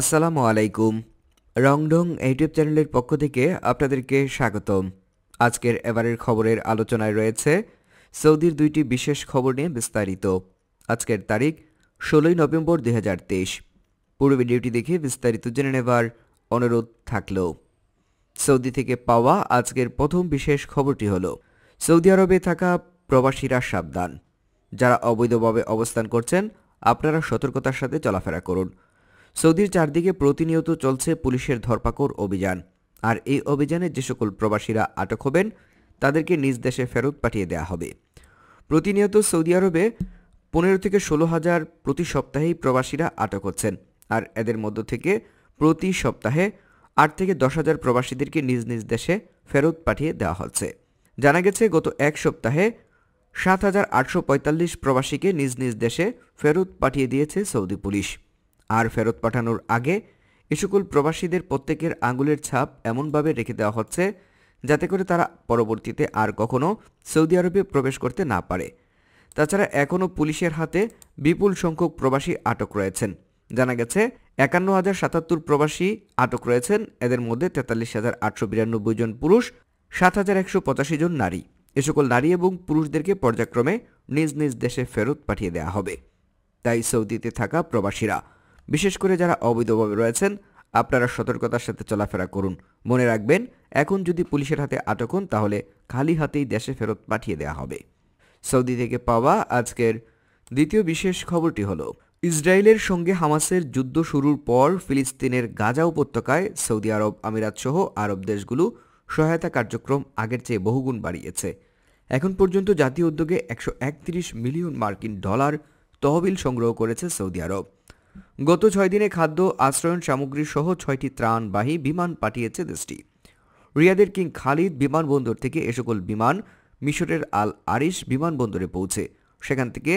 আসসালামু আলাইকুম রংডং ইউটিউব চ্যানেলের পক্ষ থেকে আপনাদেরকে স্বাগতম আজকের এবারের খবরের আলোচনায় রয়েছে সৌদির দুইটি বিশেষ খবর নিয়ে বিস্তারিত আজকের তারিখ ষোলোই নভেম্বর দুই হাজার তেইশ পুরো ভিডিওটি দেখে বিস্তারিত জেনে নেবার অনুরোধ থাকল সৌদি থেকে পাওয়া আজকের প্রথম বিশেষ খবরটি হল সৌদি আরবে থাকা প্রবাসীরা সাবধান যারা অবৈধভাবে অবস্থান করছেন আপনারা সতর্কতার সাথে চলাফেরা করুন সৌদির চারদিকে প্রতিনিয়ত চলছে পুলিশের ধরপাকড় অভিযান আর এই অভিযানে যে সকল প্রবাসীরা আটক হবেন তাদেরকে নিজ দেশে ফেরত পাঠিয়ে দেওয়া হবে প্রতিনিয়ত সৌদি আরবে পনেরো থেকে ষোলো হাজার প্রতি সপ্তাহেই প্রবাসীরা আটক হচ্ছেন আর এদের মধ্য থেকে প্রতি সপ্তাহে আট থেকে দশ হাজার প্রবাসীদেরকে নিজ নিজ দেশে ফেরত পাঠিয়ে দেওয়া হচ্ছে জানা গেছে গত এক সপ্তাহে সাত হাজার আটশো পঁয়তাল্লিশ প্রবাসীকে নিজ নিজ দেশে ফেরত পাঠিয়ে দিয়েছে সৌদি পুলিশ আর ফেরত পাঠানোর আগে এ সকল প্রবাসীদের প্রত্যেকের আঙুলের ছাপ এমনভাবে রেখে দেওয়া হচ্ছে যাতে করে তারা পরবর্তীতে আর কখনও সৌদি আরবে প্রবেশ করতে না পারে তাছাড়া এখনও পুলিশের হাতে বিপুল সংখ্যক প্রবাসী আটক রয়েছেন জানা গেছে একান্ন হাজার সাতাত্তর প্রবাসী আটক রয়েছেন এদের মধ্যে তেতাল্লিশ হাজার আটশো বিরানব্বই জন পুরুষ সাত হাজার একশো পঁচাশি জন নারী এ সকল নারী এবং পুরুষদেরকে পর্যায়ক্রমে নিজ নিজ দেশে ফেরত পাঠিয়ে দেওয়া হবে তাই সৌদিতে থাকা প্রবাসীরা বিশেষ করে যারা অবৈধভাবে রয়েছেন আপনারা সতর্কতার সাথে চলাফেরা করুন মনে রাখবেন এখন যদি পুলিশের হাতে আটক হন তাহলে খালি হাতেই দেশে ফেরত পাঠিয়ে দেওয়া হবে সৌদি থেকে পাওয়া আজকের দ্বিতীয় বিশেষ খবরটি হল ইসরায়েলের সঙ্গে হামাসের যুদ্ধ শুরুর পর ফিলিস্তিনের গাজা উপত্যকায় সৌদি আরব আমিরাত সহ আরব দেশগুলো সহায়তা কার্যক্রম আগের চেয়ে বহুগুণ বাড়িয়েছে এখন পর্যন্ত জাতীয় উদ্যোগে একশো মিলিয়ন মার্কিন ডলার তহবিল সংগ্রহ করেছে সৌদি আরব গত ছয় দিনে খাদ্য আশ্রয়ণ সামগ্রী সহ ছয়টি ত্রাণবাহী বিমান পাঠিয়েছে দেশটি রিয়াদের কিং খালিদ বিমানবন্দর থেকে এ সকল বিমান মিশরের আল আরিশ বিমানবন্দরে পৌঁছে সেখান থেকে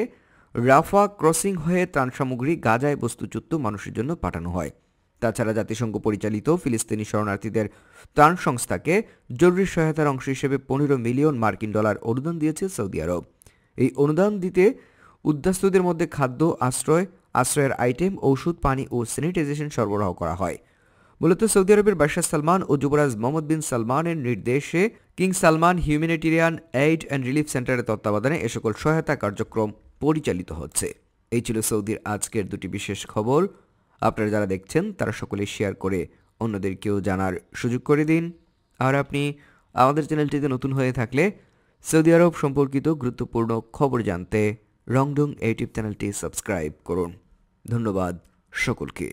রাফা ক্রসিং হয়ে ত্রাণ সামগ্রী গাজায় বস্তুচ্যুত মানুষের জন্য পাঠানো হয় তাছাড়া জাতিসংঘ পরিচালিত ফিলিস্তিনি শরণার্থীদের ত্রাণ সংস্থাকে জরুরি সহায়তার অংশ হিসেবে পনেরো মিলিয়ন মার্কিন ডলার অনুদান দিয়েছে সৌদি আরব এই অনুদান দিতে উদ্যাস্তদের মধ্যে খাদ্য আশ্রয় আশ্রয়ের আইটেম ঔষধ পানি ও স্যানিটাইজেশন সরবরাহ করা হয় মূলত সৌদি আরবের বাদশাহ সালমান ও যুবরাজ মোহাম্মদ বিন সালমানের নির্দেশে king Salman humanitarian aid and relief সেন্টারের তত্ত্বাবধানে এ সকল সহায়তা কার্যক্রম পরিচালিত হচ্ছে এই ছিল সৌদির আজকের দুটি বিশেষ খবর আপনারা যারা দেখছেন তারা সকলে শেয়ার করে অন্যদেরকেও জানার সুযোগ করে দিন আর আপনি আমাদের চ্যানেলটিতে নতুন হয়ে থাকলে সৌদি আরব সম্পর্কিত গুরুত্বপূর্ণ খবর জানতে রংডং ইউটিউব চ্যানেলটি সাবস্ক্রাইব করুন ধন্যবাদ সকলকে